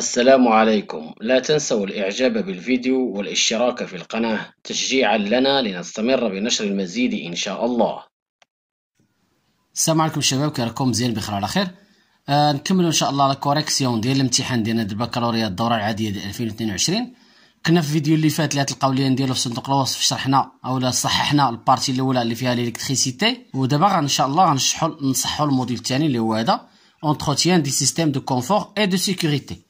السلام عليكم لا تنسوا الإعجاب بالفيديو والاشتراك في القناة تشجيعا لنا لنستمر بنشر المزيد إن شاء الله السلام عليكم شباب كيراكم مزيان بخير على خير آه نكملوا ان شاء الله لا كوريكسيون ديال الامتحان ديالنا ديال البكالوريا الدوره العاديه ديال 2022 كنا في الفيديو اللي فات اللي غتلقاو لي نديرو في صندوق الوصف شرحنا اولا صححنا البارتي الاولى اللي فيها الالكتريسيتي ودابا ان شاء الله غنشرحوا نصحوا الموديل الثاني اللي هو هذا اونتروتيان دي سيستيم دو كونفور اي دو سيكوريتي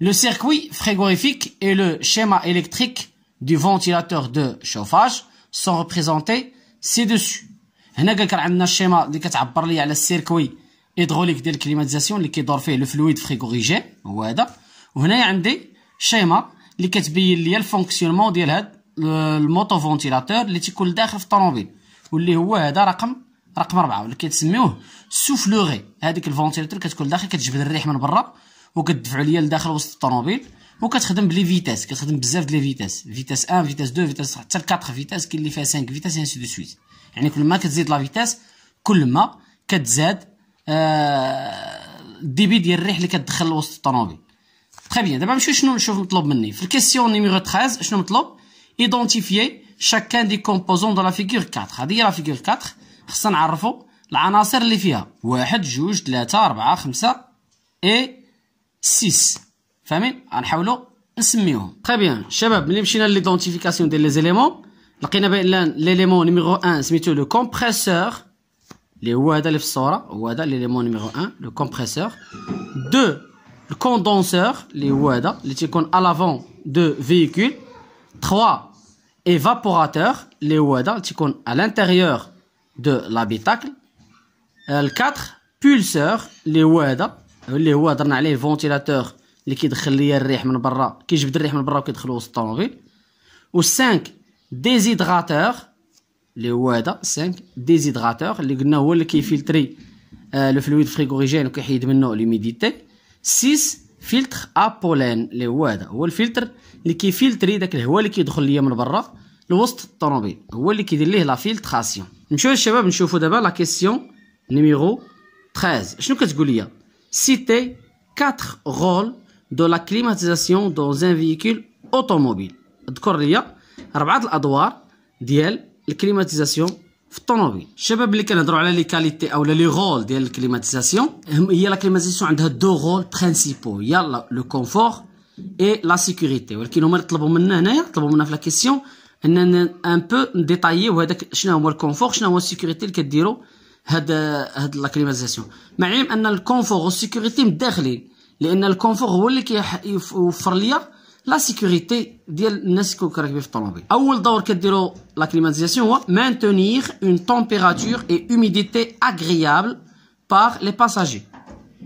Le circuit frigorifique et le schéma électrique du ventilateur de chauffage sont représentés ci-dessus. هنا قال عندنا الشيما اللي كتعبر لي على السيركوي هيدروليك ديال الكليماتيزاسيون اللي كيدور فيه الفلويد فريغوريجي هو هذا وهنايا عندي شيما اللي كتبين لي الفونكسيونمون ديال هاد الموتو فونتيلاتور اللي تيكون داخل في الطوموبيل واللي هو هذا رقم رقم 4 واللي كتسميوه سوفلوغي هذيك الفونتيلاتور كتكون داخل كتجبد الريح من برا وكدفع ليا لداخل وسط الطوموبيل وكتخدم بلي فيتاس كتخدم بزاف ديال فيتاس فيتاس 1 فيتاس 2 فيتاس حتى 4 فيتاس كاين اللي فيها 5 فيتاس انسي دو سويت يعني كل ما كتزيد لا فيتاس كل ما كتزاد آه، الديبي ديال الريح اللي كتدخل لوسط الطوموبيل تري بيان دابا نمشيو شنو نشوف مطلوب مني في الكيسيون نيميرو 13 شنو مطلوب ايدونتيفيي شاكان دي كومبوزون دو لا فيغور 4 هادي هي لا فيغور 4 خصنا نعرفوا العناصر اللي فيها واحد جوج ثلاثة أربعة خمسة اي 6. va essayer Très bien. Nous allons l'identification des éléments. L'élément numéro un, c'est le compresseur. L'élément numéro 1, le compresseur. 2, le condenseur. Le 1, l'élément numéro 2, Le le 3, l'intérieur de l'habitacle. Euh, اللي هو هضرنا عليه الفونتيلاتور اللي كيدخل ليا الريح من برا كيجبد الريح من برا وكيدخل وسط الطوموبيل و 5 ديزيدغاتور اللي هو هذا 5 ديزيدغاتور اللي قلنا هو اللي كيفلتري آه لو فلويد فريغوريجين وكيحيد منه ليميديتي 6 فلتر ابولين اللي هو هذا هو الفلتر اللي كيفلتري داك الهواء اللي كيدخل ليا من برا لوسط الطوموبيل هو اللي كيدير ليه لا فيلتراسيون نمشيو الشباب نشوفوا دابا لا كيسيون نيميرو 13 شنو كتقول ليا citer quatre rôles de la climatisation dans un véhicule automobile. D'accord, il y a quatre adouars de la climatisation automobile. Je vais vous parler de ou le rôle de la climatisation. Euh, il y a la climatisation a deux rôles principaux. Il y a le confort et la sécurité. Ce qui nous met dans la question, un peu détaillé, c'est le confort, c'est la sécurité qui est هاد هاد لاكليماتيزاسيون مع العلم ان الكونفور والسيكوريتي متداخلين لان الكونفور هو اللي كيوفر ليا لا سيكوريتي ديال الناس اللي راكبين في الطوموبيل اول دور كديرو لاكليماتيزاسيون هو مانتونيغ اون تومبيراتور اي هوميديتي اغريابل باغ لي باساجي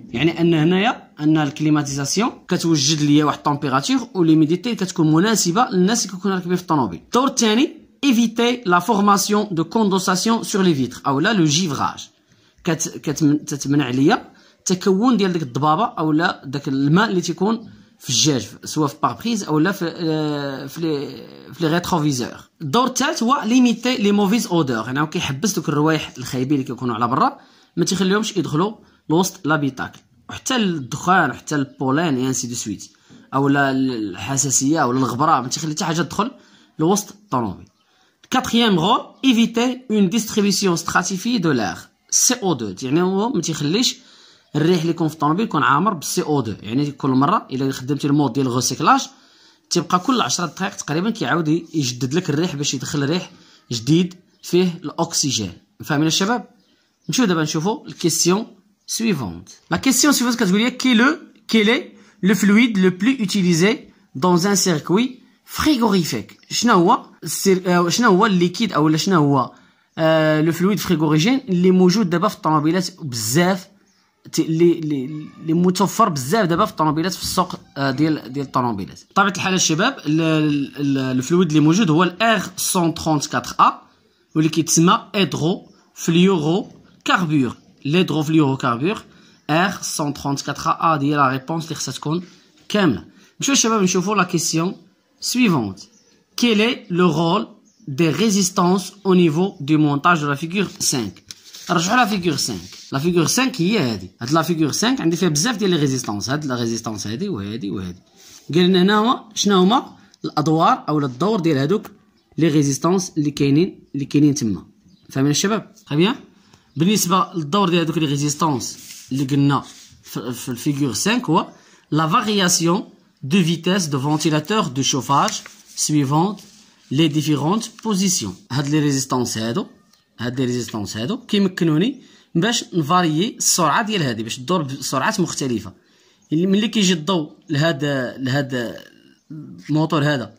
يعني ان هنايا ان الكليماتيزاسيون كتوجد ليا واحد التومبيراتور التمبيراتور وليميديتي كتكون مناسبه للناس اللي كيكونوا راكبين في الطوموبيل الدور الثاني éviter la formation de condensation sur les vitres اولا لو جيفراج كتمنع عليا تكون ديال ديك الضبابه اولا داك الماء اللي تيكون في الجاج سواء في باربريز اولا في في لي في لي ريتروفيزور الدور الثالث هو ليميتي لي موفيز اودور يعني كيحبس دوك الروايح الخايبين اللي كيكونوا على برا ما تيخليهمش يدخلوا لوسط لابيتاكل وحتى الدخان وحتى البولين انسي دو سويت اولا الحساسيه اولا الغبره ما تيخلي حتى حاجه تدخل لوسط الطوموبيل Quatrième rôle, éviter une distribution stratifiée de l'air. CO2 يعني هو ما تيخليش الريح اللي يكون في الطوموبيل يكون عامر بالسي co 2 يعني كل مره الا خدمتي المود ديال الغوسيكلاج تيبقى كل 10 دقائق تقريبا كيعاود يجدد لك الريح باش يدخل ريح جديد فيه الاكسجين فاهمين الشباب نمشيو دابا نشوفوا الكيستيون سويفونت لا كيستيون سويفونت كتقول لك كي لو لي لو فلويد لو بلو utilisé dans un circuit فريغوريفيك شنو هو السير... شنو هو الليكيد او شنو هو آه لو فلويد فريغوريجين اللي موجود دابا في الطوموبيلات بزاف اللي اللي متوفر بزاف دابا في الطوموبيلات في السوق ديال ديال الطوموبيلات بطبيعه الحال الشباب الفلويد اللي موجود هو الار 134 ا واللي كيتسمى ادرو فليورو كاربور ليدرو فليورو كاربور ار 134 ا ديال لا ريبونس اللي خصها تكون كامله نمشيو الشباب نشوفوا لا كيسيون suivante. Quel est le rôle des résistances au niveau du montage de la figure 5 رجعوا la figure 5 La figure 5 هي هذه هاد لا figure 5 عندي فيها بزاف ديال لي ريزيستونس هاد لا ريزيستونس هادي وهادي وهادي قال لنا هنا هو شنو هما الادوار او الدور ديال هادوك لي ريزيستونس اللي كاينين اللي كاينين تما فاهمين الشباب تري بالنسبه للدور ديال هادوك لي ريزيستانس اللي قلنا في الفيغور 5 هو لا فارياسيون de vitesses de ventilateur de chauffage suivantes les différentes positions هاد لي ريزيستانس هادو هاد لي ريزيستانس هادو كيمكنوني باش نفاريي السرعه ديال هادي باش تدور بسرعات مختلفه ملي كيجي الضوء لهاد لهاد الموتور هذا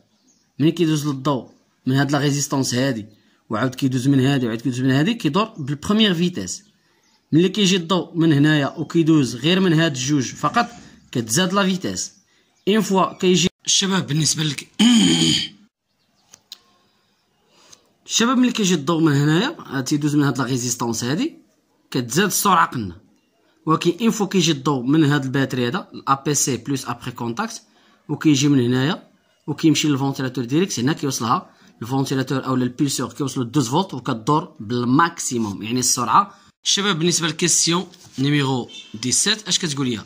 ملي كيدوز للضوء من هاد لا ريزيستانس هادي وعاود كيدوز من هادي وعاود كيدوز من هادي كيدور بالبروميير فيتاس ملي كيجي الضوء من هنايا وكيدوز غير من هاد الجوج فقط كتزاد لا فيتيس اون فوا كيجي الشباب بالنسبه لك الشباب ملي كيجي الضوء من هنايا تيدوز من هاد لا ريزيستونس هادي كتزاد السرعه قلنا ولكن اون فوا كيجي الضوء من هاد الباتري هذا الابي سي بلس ابري كونتاكت وكيجي من هنايا وكيمشي للفونتيلاتور ديريكت هنا كيوصلها الفونتيلاتور او البيلسور كيوصلوا 12 فولت وكدور بالماكسيموم يعني السرعه الشباب بالنسبه للكيسيون نيميرو 17 اش كتقول ليا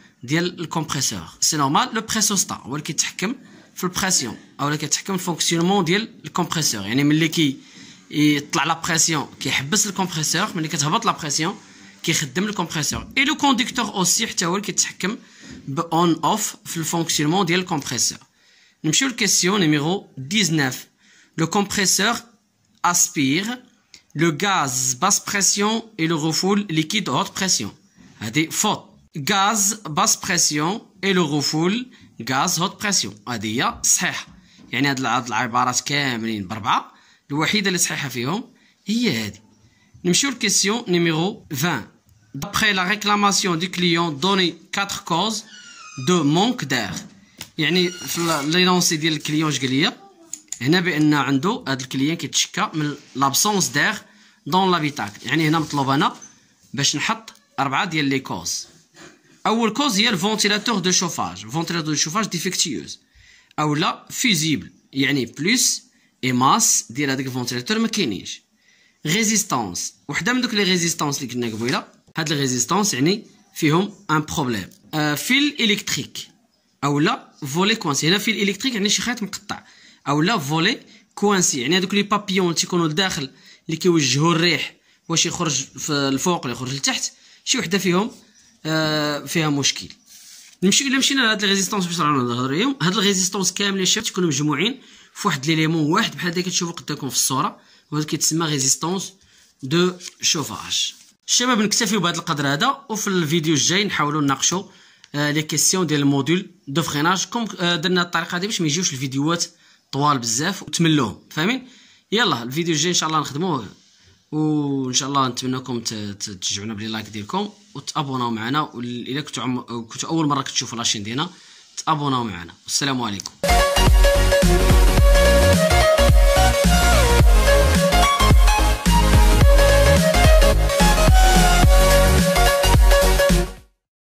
c'est normal le pressostat ou le qui t'écume la pression ou le qui le fonctionnement du le compresseur il y a une milie qui la pression qui pousse le compresseur mais le qui la pression qui redime le compresseur et le conducteur aussi p'tit ou le qui t'écume on off fl fonctionnement d'iel le compresseur une le question numéro 19. le compresseur aspire le gaz basse pression et le refoul liquide haute pression c'est faux غاز باس بريسيون اي لو غفول غاز هوت بريسيون هادي هي صحيحه يعني هاد العبارات كاملين بربعه الوحيده اللي صحيحه فيهم هي هادي نمشيو لكيسيون نيميرو 20 دابخي لا ريكلاماسيون دو كليون دوني quatre كوز دو مونك d'air. يعني في لينونسي ديال الكليون اش قال لي هنا بان عنده هاد الكليان كيتشكى من لابسونس داغ دون لابيتاكل يعني هنا مطلوب انا باش نحط اربعه ديال لي كوز اول كوز هي الفونتيلاتور دو شوفاج فونتيلاتور دو شوفاج ديفيكتيوز او لا فيزيبل يعني بلوس اي ماس ديال هذاك الفونتيلاتور ما كاينينش ريزيستانس وحده من دوك لي ريزيستانس اللي كنا قبيله هاد لي ريزيستانس يعني فيهم ان بروبليم آه فيل الكتريك او لا فولي كوانسي هنا فيل الكتريك يعني شي خيط مقطع او لا فولي كوانسي يعني هذوك لي بابيون اللي تيكونوا لداخل اللي كيوجهوا الريح واش يخرج في الفوق ولا يخرج لتحت شي وحده فيهم آه، فيها مشكل نمشيو الى مشينا لهاد الريزيستونس باش رانا نهضر اليوم هاد الريزيستونس كاملين شفت تكونوا مجموعين في واحد ليليمون واحد بحال هكا كتشوفوا قدامكم في الصوره وهذا كيتسمى ريزيستونس دو شوفاج الشباب نكتفيو بهذا القدر هذا وفي الفيديو الجاي نحاولوا نناقشوا آه، لي كيسيون ديال الموديول دو فريناج كوم آه، درنا الطريقه هذه باش ما يجيوش الفيديوهات طوال بزاف وتملوهم فاهمين يلا الفيديو الجاي ان شاء الله نخدموه وان شاء الله نتمنىكم تشجعونا بلي لايك ديالكم وتابوناو معنا الا كنتو عم... كنتو اول مره كتشوفوا لاشين ديالنا تابوناو معنا والسلام عليكم